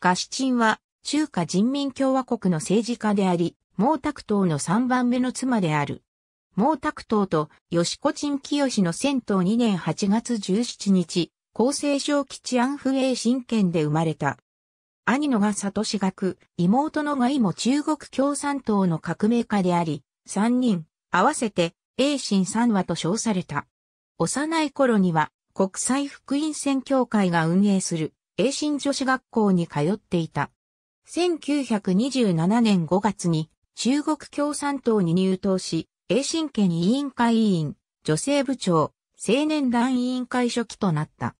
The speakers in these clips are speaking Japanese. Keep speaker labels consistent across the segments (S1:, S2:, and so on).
S1: ガシチンは、中華人民共和国の政治家であり、毛沢東の三番目の妻である。毛沢東と吉子陳清の戦闘2年8月17日、厚生省吉安府営新県で生まれた。兄のが里志学、妹のがも中国共産党の革命家であり、三人、合わせて、英新三話と称された。幼い頃には、国際福音宣教会が運営する、栄新女子学校に通っていた。1927年5月に中国共産党に入党し、栄新県委員会委員、女性部長、青年団委員会書記となった。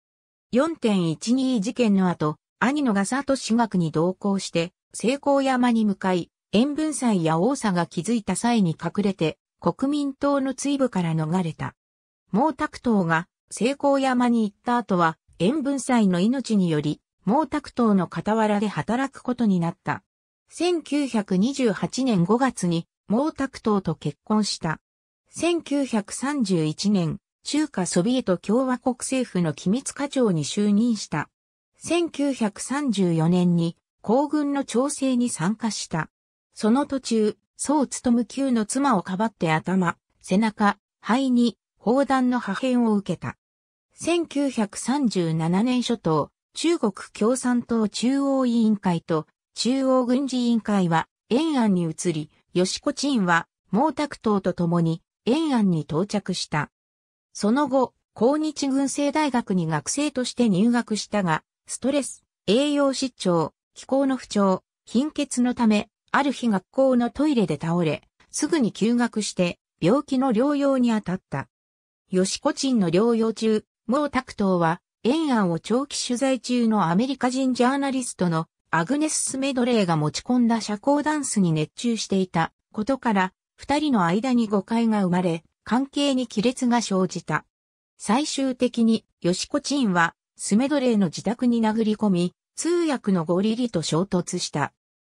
S1: 4.12事件の後、兄のガサト私学に同行して、成功山に向かい、塩分祭や王佐が築いた際に隠れて、国民党の追部から逃れた。毛沢東が成功山に行った後は、塩分祭の命により、毛沢東の傍らで働くことになった。1928年5月に毛沢東と結婚した。1931年、中華ソビエト共和国政府の機密課長に就任した。1934年に皇軍の調整に参加した。その途中、総務級の妻をかばって頭、背中、肺に砲弾の破片を受けた。1937年初頭、中国共産党中央委員会と中央軍事委員会は延安に移り、吉子鎮は毛沢東と共に延安に到着した。その後、抗日軍政大学に学生として入学したが、ストレス、栄養失調、気候の不調、貧血のため、ある日学校のトイレで倒れ、すぐに休学して病気の療養に当たった。吉子鎮の療養中、毛沢東は、延安を長期取材中のアメリカ人ジャーナリストのアグネス・スメドレーが持ち込んだ社交ダンスに熱中していたことから、二人の間に誤解が生まれ、関係に亀裂が生じた。最終的に、吉子ンは、スメドレーの自宅に殴り込み、通訳のゴリリと衝突した。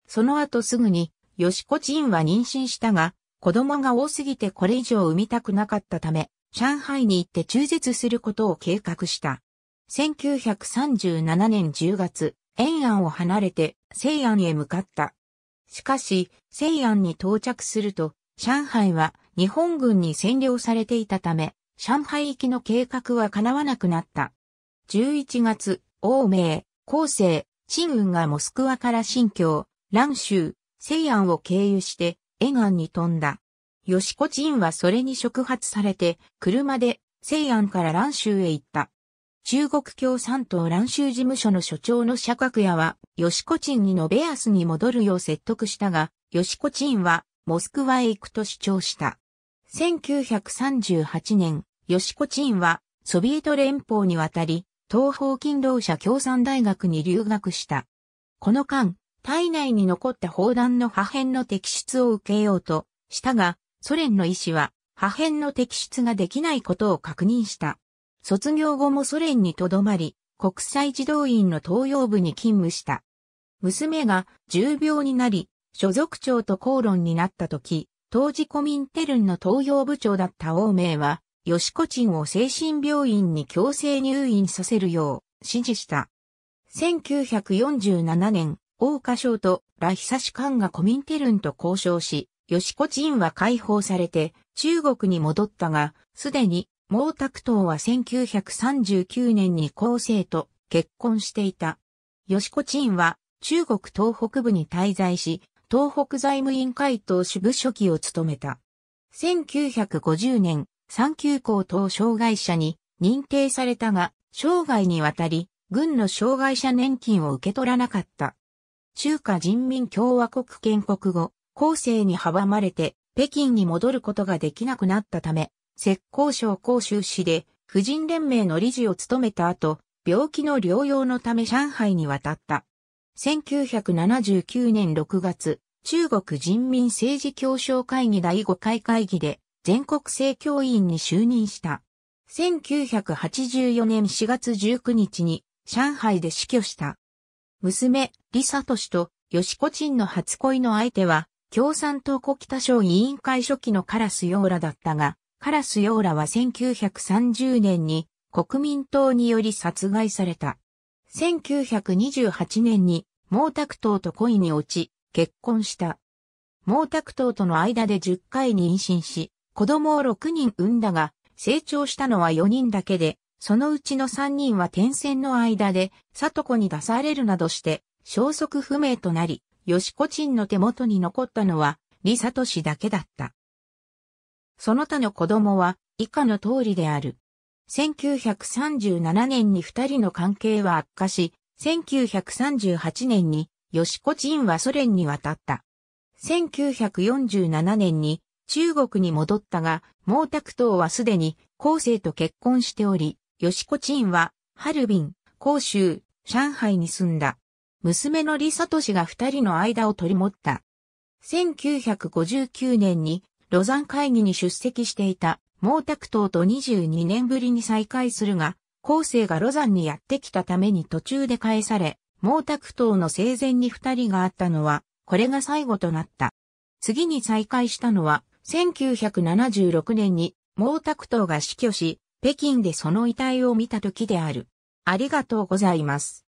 S1: その後すぐに、吉子ンは妊娠したが、子供が多すぎてこれ以上産みたくなかったため、上海に行って中絶することを計画した。1937年10月、延安を離れて西安へ向かった。しかし、西安に到着すると、上海は日本軍に占領されていたため、上海行きの計画は叶わなくなった。11月、欧米、厚生、新軍がモスクワから新疆、蘭州、西安を経由して、延安に飛んだ。ヨシコチンはそれに触発されて、車で西安から蘭州へ行った。中国共産党蘭州事務所の所長の社格屋は、ヨシコチンに延安に戻るよう説得したが、ヨシコチンは、モスクワへ行くと主張した。1938年、ヨシコチンは、ソビエト連邦に渡り、東方勤労者共産大学に留学した。この間、体内に残った砲弾の破片の摘出を受けようとしたが、ソ連の医師は破片の摘出ができないことを確認した。卒業後もソ連にとどまり、国際児童院の東洋部に勤務した。娘が重病になり、所属長と口論になった時、当時コミンテルンの東洋部長だった王明は、ヨシコチンを精神病院に強制入院させるよう指示した。1947年、王華省とラヒサシカンがコミンテルンと交渉し、吉子ンは解放されて中国に戻ったが、すでに毛沢東は1939年に後世と結婚していた。吉子ンは中国東北部に滞在し、東北財務委員会党支部書記を務めた。1950年、産休校等障害者に認定されたが、生涯にわたり、軍の障害者年金を受け取らなかった。中華人民共和国建国後、後世に阻まれて北京に戻ることができなくなったため、浙江省広州市で婦人連盟の理事を務めた後、病気の療養のため上海に渡った。1979年6月、中国人民政治協商会議第5回会議で全国政教委員に就任した。1984年4月19日に上海で死去した。娘、李氏と吉子鎮の初恋の相手は共産党国北省委員会初期のカラス・ヨーラだったが、カラス・ヨーラは1930年に国民党により殺害された。1928年に毛沢東と恋に落ち、結婚した。毛沢東との間で10回妊娠し、子供を6人産んだが、成長したのは4人だけで、そのうちの3人は転戦の間で、里子に出されるなどして、消息不明となり、コ子ンの手元に残ったのは、リサトシだけだった。その他の子供は、以下の通りである。1937年に二人の関係は悪化し、1938年に、コ子ンはソ連に渡った。1947年に中国に戻ったが、毛沢東はすでに後世と結婚しており、コ子ンは、ハルビン、広州、上海に住んだ。娘のリサトシが二人の間を取り持った。1959年に、ロザン会議に出席していた毛沢東と22年ぶりに再会するが、後世がロザンにやってきたために途中で返され、毛沢東の生前に二人があったのは、これが最後となった。次に再会したのは、1976年に毛沢東が死去し、北京でその遺体を見た時である。ありがとうございます。